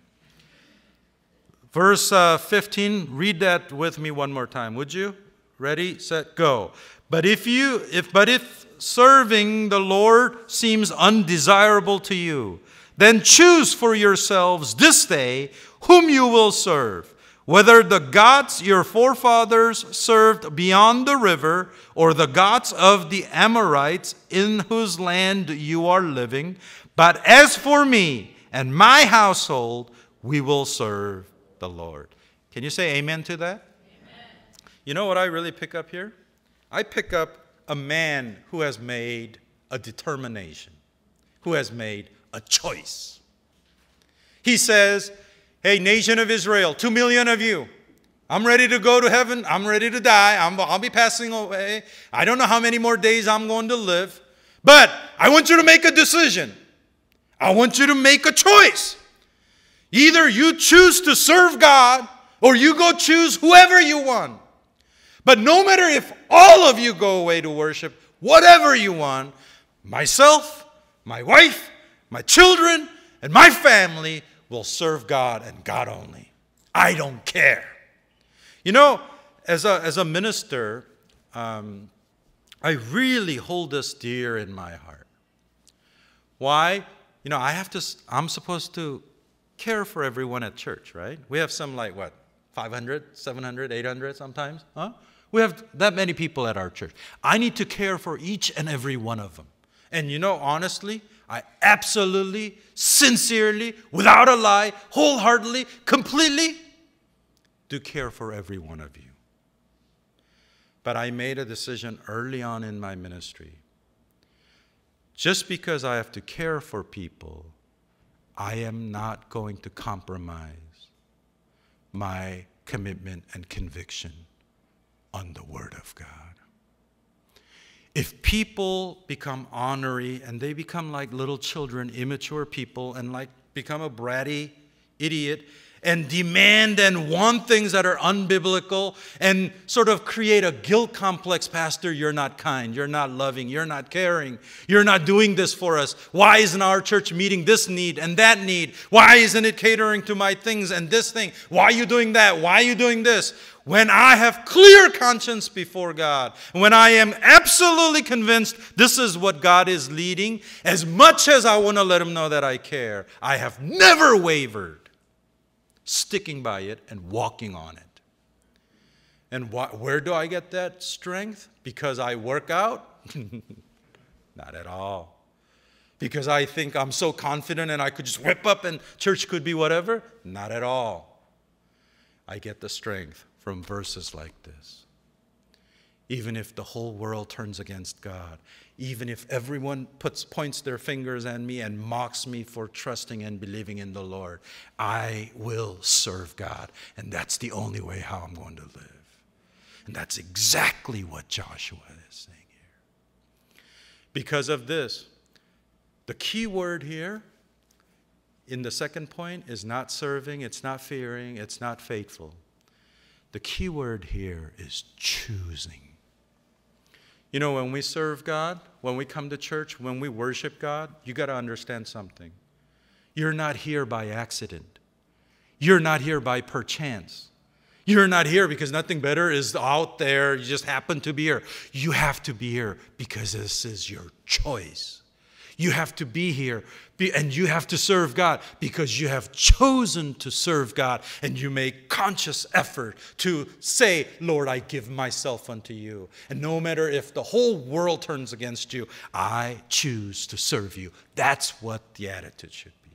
Verse uh, 15, read that with me one more time, would you? Ready, set, go. But if you if but if serving the Lord seems undesirable to you, then choose for yourselves this day whom you will serve whether the gods your forefathers served beyond the river, or the gods of the Amorites in whose land you are living. But as for me and my household, we will serve the Lord. Can you say amen to that? Amen. You know what I really pick up here? I pick up a man who has made a determination, who has made a choice. He says, Hey, nation of Israel, two million of you. I'm ready to go to heaven. I'm ready to die. i will be passing away. I don't know how many more days I'm going to live. But I want you to make a decision. I want you to make a choice. Either you choose to serve God or you go choose whoever you want. But no matter if all of you go away to worship whatever you want, myself, my wife, my children, and my family will serve God and God only. I don't care. You know, as a, as a minister, um, I really hold this dear in my heart. Why? You know, I have to, I'm supposed to care for everyone at church, right? We have some like what, 500, 700, 800 sometimes? Huh? We have that many people at our church. I need to care for each and every one of them. And you know, honestly, I absolutely, sincerely, without a lie, wholeheartedly, completely do care for every one of you. But I made a decision early on in my ministry. Just because I have to care for people, I am not going to compromise my commitment and conviction on the Word of God. If people become ornery and they become like little children, immature people, and like become a bratty idiot, and demand and want things that are unbiblical and sort of create a guilt complex. Pastor, you're not kind, you're not loving, you're not caring, you're not doing this for us. Why isn't our church meeting this need and that need? Why isn't it catering to my things and this thing? Why are you doing that? Why are you doing this? When I have clear conscience before God, when I am absolutely convinced this is what God is leading, as much as I want to let Him know that I care, I have never wavered sticking by it, and walking on it. And wh where do I get that strength? Because I work out? Not at all. Because I think I'm so confident and I could just whip up and church could be whatever? Not at all. I get the strength from verses like this even if the whole world turns against God, even if everyone puts, points their fingers at me and mocks me for trusting and believing in the Lord, I will serve God. And that's the only way how I'm going to live. And that's exactly what Joshua is saying here. Because of this, the key word here in the second point is not serving, it's not fearing, it's not faithful. The key word here is choosing. You know, when we serve God, when we come to church, when we worship God, you got to understand something. You're not here by accident. You're not here by perchance. You're not here because nothing better is out there. You just happen to be here. You have to be here because this is your choice. You have to be here and you have to serve God because you have chosen to serve God and you make conscious effort to say, Lord, I give myself unto you. And no matter if the whole world turns against you, I choose to serve you. That's what the attitude should be.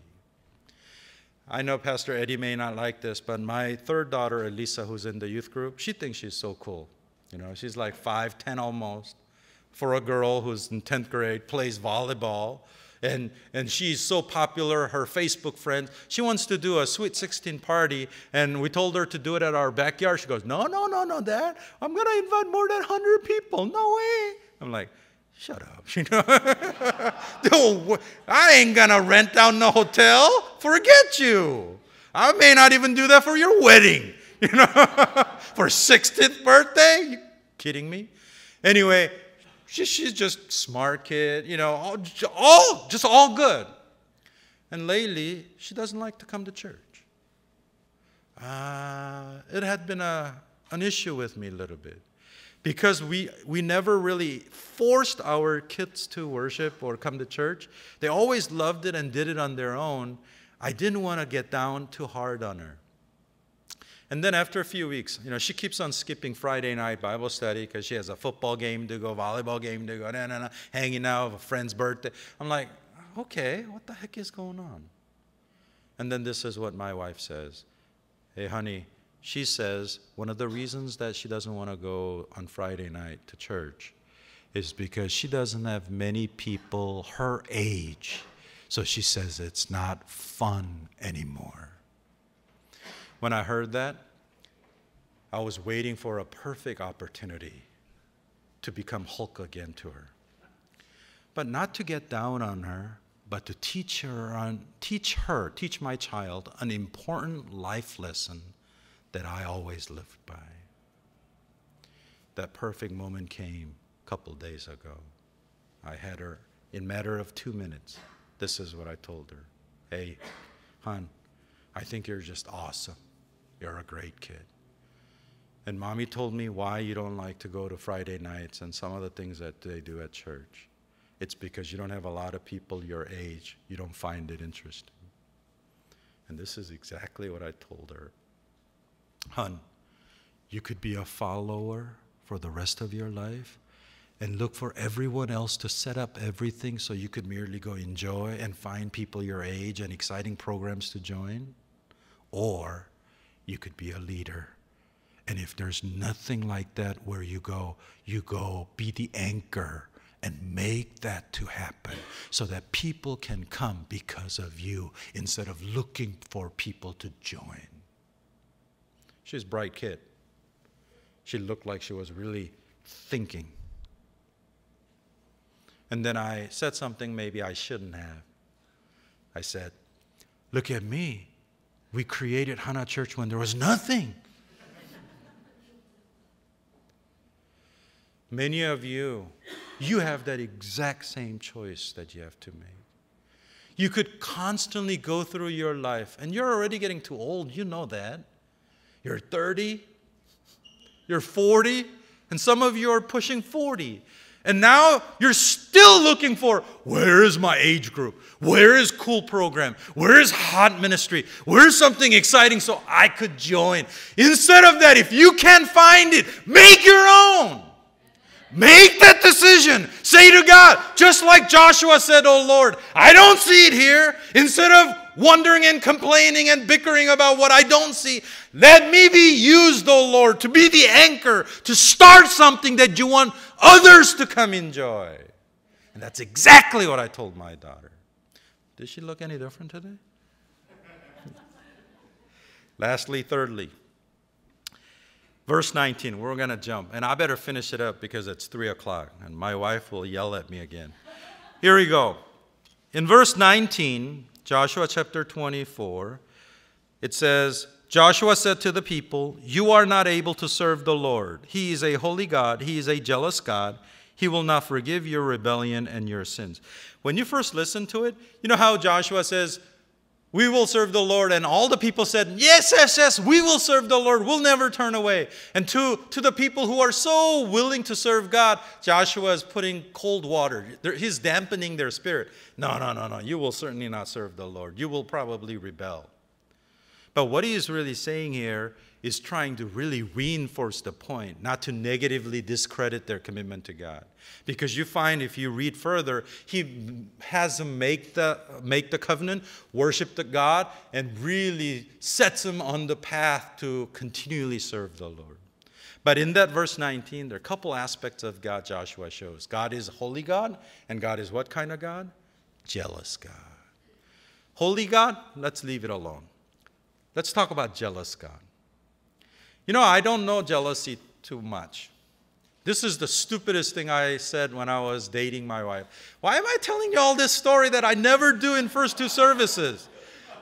I know Pastor Eddie may not like this, but my third daughter, Elisa, who's in the youth group, she thinks she's so cool. You know, she's like 5'10 almost for a girl who's in 10th grade, plays volleyball, and, and she's so popular, her Facebook friends, she wants to do a Sweet 16 party, and we told her to do it at our backyard. She goes, No, no, no, no, Dad, I'm going to invite more than 100 people. No way. I'm like, Shut up. You know? Dude, I ain't going to rent out no hotel. Forget you. I may not even do that for your wedding. You know, for 60th birthday? You kidding me? Anyway, she, she's just smart kid, you know, all, all, just all good. And lately, she doesn't like to come to church. Uh, it had been a, an issue with me a little bit because we, we never really forced our kids to worship or come to church. They always loved it and did it on their own. I didn't want to get down too hard on her. And then after a few weeks, you know, she keeps on skipping Friday night Bible study because she has a football game to go, volleyball game to go, nah, nah, nah, hanging out, a friend's birthday. I'm like, okay, what the heck is going on? And then this is what my wife says Hey, honey, she says one of the reasons that she doesn't want to go on Friday night to church is because she doesn't have many people her age. So she says it's not fun anymore. When I heard that, I was waiting for a perfect opportunity to become Hulk again to her. But not to get down on her, but to teach her, on, teach her, teach my child an important life lesson that I always lived by. That perfect moment came a couple days ago. I had her in matter of two minutes. This is what I told her. Hey, hon, I think you're just awesome. You're a great kid. And mommy told me why you don't like to go to Friday nights and some of the things that they do at church. It's because you don't have a lot of people your age, you don't find it interesting. And this is exactly what I told her. Hun, you could be a follower for the rest of your life and look for everyone else to set up everything so you could merely go enjoy and find people your age and exciting programs to join. Or you could be a leader. And if there's nothing like that where you go, you go be the anchor and make that to happen so that people can come because of you instead of looking for people to join. She's a bright kid. She looked like she was really thinking. And then I said something maybe I shouldn't have. I said, Look at me. We created Hana Church when there was nothing. Many of you, you have that exact same choice that you have to make. You could constantly go through your life, and you're already getting too old, you know that. You're 30, you're 40, and some of you are pushing 40. And now you're still looking for where is my age group? Where is cool program? Where is hot ministry? Where is something exciting so I could join? Instead of that, if you can't find it, make your own. Make that decision. Say to God, just like Joshua said, Oh Lord, I don't see it here. Instead of wondering and complaining and bickering about what I don't see, let me be used, oh Lord, to be the anchor, to start something that you want others to come in joy. And that's exactly what I told my daughter. Does she look any different today? Lastly, thirdly, verse 19, we're going to jump. And I better finish it up because it's 3 o'clock and my wife will yell at me again. Here we go. In verse 19, Joshua chapter 24, it says, Joshua said to the people, You are not able to serve the Lord. He is a holy God, He is a jealous God. He will not forgive your rebellion and your sins. When you first listen to it, you know how Joshua says, We will serve the Lord. And all the people said, Yes, yes, yes, we will serve the Lord. We'll never turn away. And to, to the people who are so willing to serve God, Joshua is putting cold water. He's dampening their spirit. No, no, no, no. You will certainly not serve the Lord. You will probably rebel. But what he is really saying here is trying to really reinforce the point, not to negatively discredit their commitment to God. Because you find if you read further, he has them make the, make the covenant, worship the God, and really sets them on the path to continually serve the Lord. But in that verse 19, there are a couple aspects of God Joshua shows. God is holy God, and God is what kind of God? Jealous God. Holy God, let's leave it alone. Let's talk about jealous God. You know, I don't know jealousy too much. This is the stupidest thing I said when I was dating my wife. Why am I telling you all this story that I never do in first two services?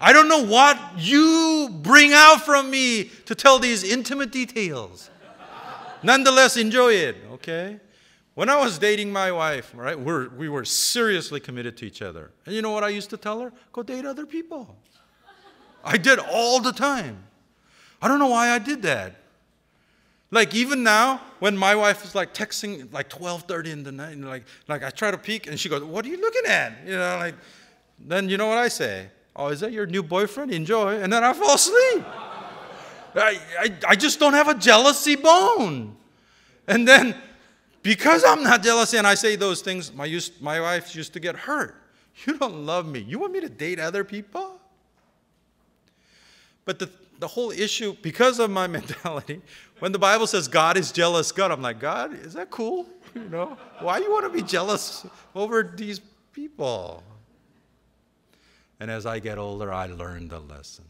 I don't know what you bring out from me to tell these intimate details. Nonetheless, enjoy it, okay? When I was dating my wife, right, we're, we were seriously committed to each other. And you know what I used to tell her? Go date other people. I did all the time. I don't know why I did that. Like even now, when my wife is like texting like 12:30 in the night, like like I try to peek and she goes, "What are you looking at?" You know, like then you know what I say? Oh, is that your new boyfriend? Enjoy, and then I fall asleep. I, I, I just don't have a jealousy bone. And then because I'm not jealous and I say those things, my, used, my wife used to get hurt. You don't love me. You want me to date other people? But the, the whole issue, because of my mentality, when the Bible says God is jealous God, I'm like, God, is that cool? You know, why you want to be jealous over these people? And as I get older, I learned the lesson.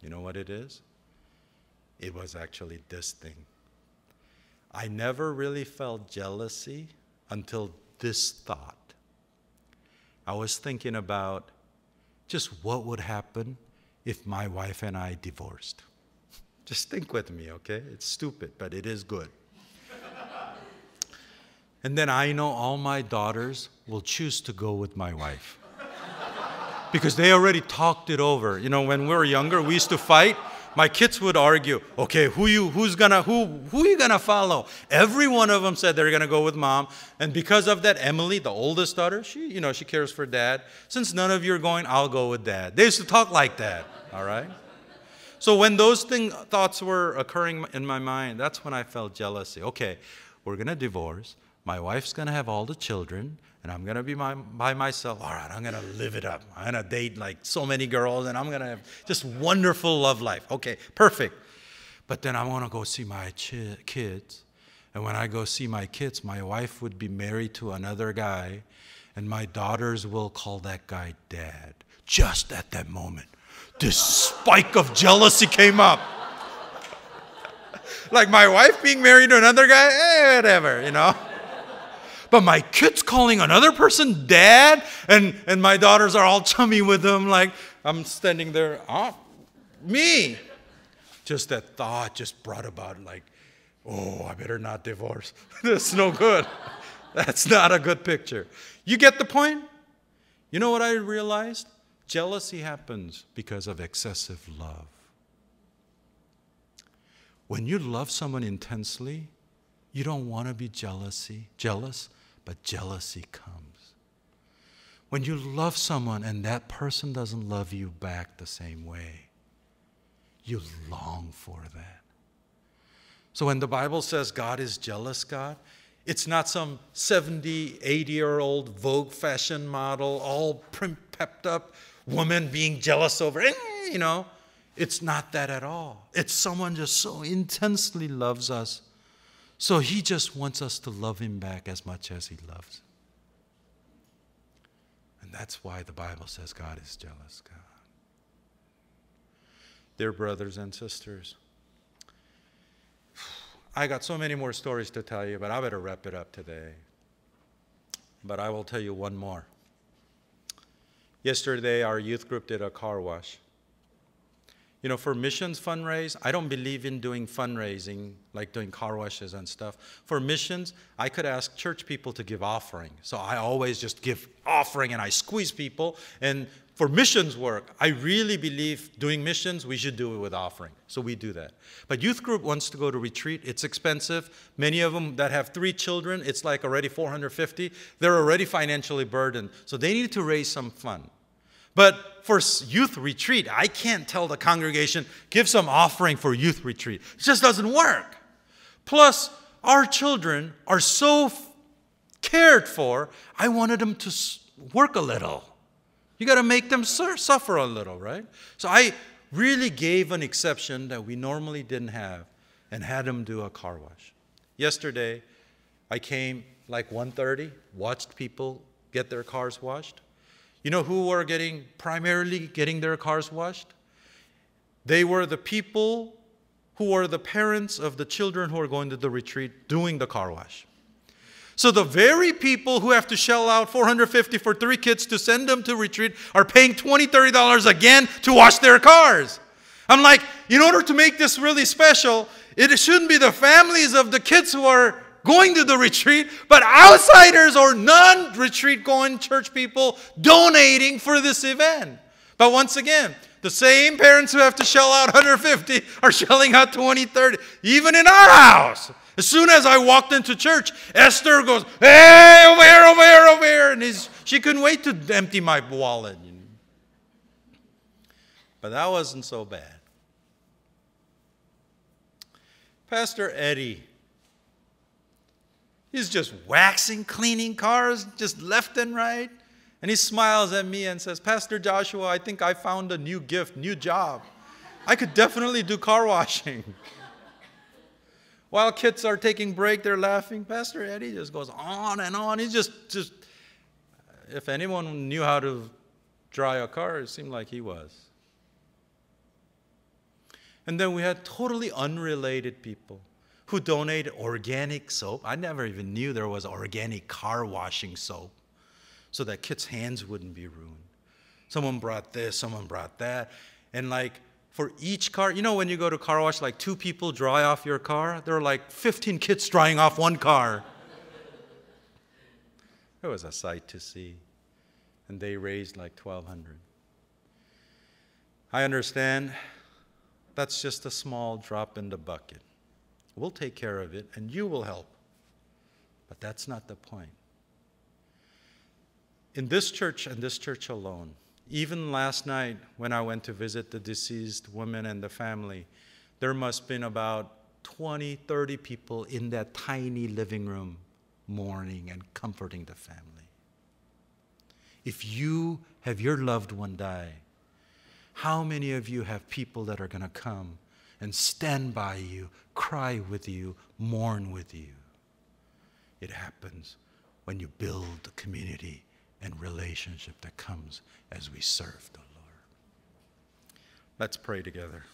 You know what it is? It was actually this thing. I never really felt jealousy until this thought. I was thinking about just what would happen if my wife and I divorced? Just think with me, okay? It's stupid, but it is good. and then I know all my daughters will choose to go with my wife because they already talked it over. You know, when we were younger, we used to fight my kids would argue, okay, who you, who's gonna, who, who you gonna follow? Every one of them said they're gonna go with mom. And because of that, Emily, the oldest daughter, she, you know, she cares for dad. Since none of you are going, I'll go with dad. They used to talk like that, all right? So when those thing, thoughts were occurring in my mind, that's when I felt jealousy. Okay, we're gonna divorce. My wife's going to have all the children, and I'm going to be my, by myself. All right, I'm going to live it up. I'm going to date like so many girls, and I'm going to have just wonderful love life. Okay, perfect. But then I want to go see my kids. And when I go see my kids, my wife would be married to another guy, and my daughters will call that guy dad. Just at that moment, this spike of jealousy came up like my wife being married to another guy, eh, whatever, you know but my kid's calling another person dad, and, and my daughters are all chummy with him, like I'm standing there, ah, me. Just that thought just brought about, like, oh, I better not divorce. That's no good. That's not a good picture. You get the point? You know what I realized? Jealousy happens because of excessive love. When you love someone intensely, you don't want to be jealousy, jealous but jealousy comes. When you love someone and that person doesn't love you back the same way, you long for that. So when the Bible says God is jealous God, it's not some 70, 80 year old Vogue fashion model, all pepped up woman being jealous over, eh, you know. It's not that at all. It's someone just so intensely loves us so he just wants us to love him back as much as he loves. And that's why the Bible says God is jealous God. Dear brothers and sisters, I got so many more stories to tell you, but I better wrap it up today. But I will tell you one more. Yesterday, our youth group did a car wash you know, for missions fundraise, I don't believe in doing fundraising, like doing car washes and stuff. For missions, I could ask church people to give offering. So I always just give offering and I squeeze people. And for missions work, I really believe doing missions, we should do it with offering. So we do that. But youth group wants to go to retreat. It's expensive. Many of them that have three children, it's like already 450. They're already financially burdened. So they need to raise some fund. But for youth retreat, I can't tell the congregation, give some offering for youth retreat. It just doesn't work. Plus, our children are so cared for, I wanted them to work a little. You got to make them suffer a little, right? So I really gave an exception that we normally didn't have and had them do a car wash. Yesterday, I came like 1:30, watched people get their cars washed. You know who were getting primarily getting their cars washed? They were the people who are the parents of the children who are going to the retreat doing the car wash. So the very people who have to shell out 450 for three kids to send them to retreat are paying 20, 30 dollars again to wash their cars. I'm like, in order to make this really special, it shouldn't be the families of the kids who are going to the retreat, but outsiders or non retreat going church people donating for this event. But once again, the same parents who have to shell out 150 are shelling out 20, 30, even in our house. As soon as I walked into church, Esther goes, hey, over here, over here, over here. And she couldn't wait to empty my wallet. But that wasn't so bad. Pastor Eddie He's just waxing, cleaning cars just left and right. And he smiles at me and says, Pastor Joshua, I think I found a new gift, new job. I could definitely do car washing. While kids are taking break, they're laughing. Pastor Eddie just goes on and on. He's just, just, if anyone knew how to dry a car, it seemed like he was. And then we had totally unrelated people who donated organic soap. I never even knew there was organic car washing soap so that kids' hands wouldn't be ruined. Someone brought this, someone brought that. And like for each car, you know, when you go to car wash, like two people dry off your car, there are like 15 kids drying off one car. it was a sight to see. And they raised like 1,200. I understand that's just a small drop in the bucket. We'll take care of it, and you will help. But that's not the point. In this church and this church alone, even last night when I went to visit the deceased woman and the family, there must have been about 20, 30 people in that tiny living room mourning and comforting the family. If you have your loved one die, how many of you have people that are going to come and stand by you, cry with you, mourn with you. It happens when you build the community and relationship that comes as we serve the Lord. Let's pray together.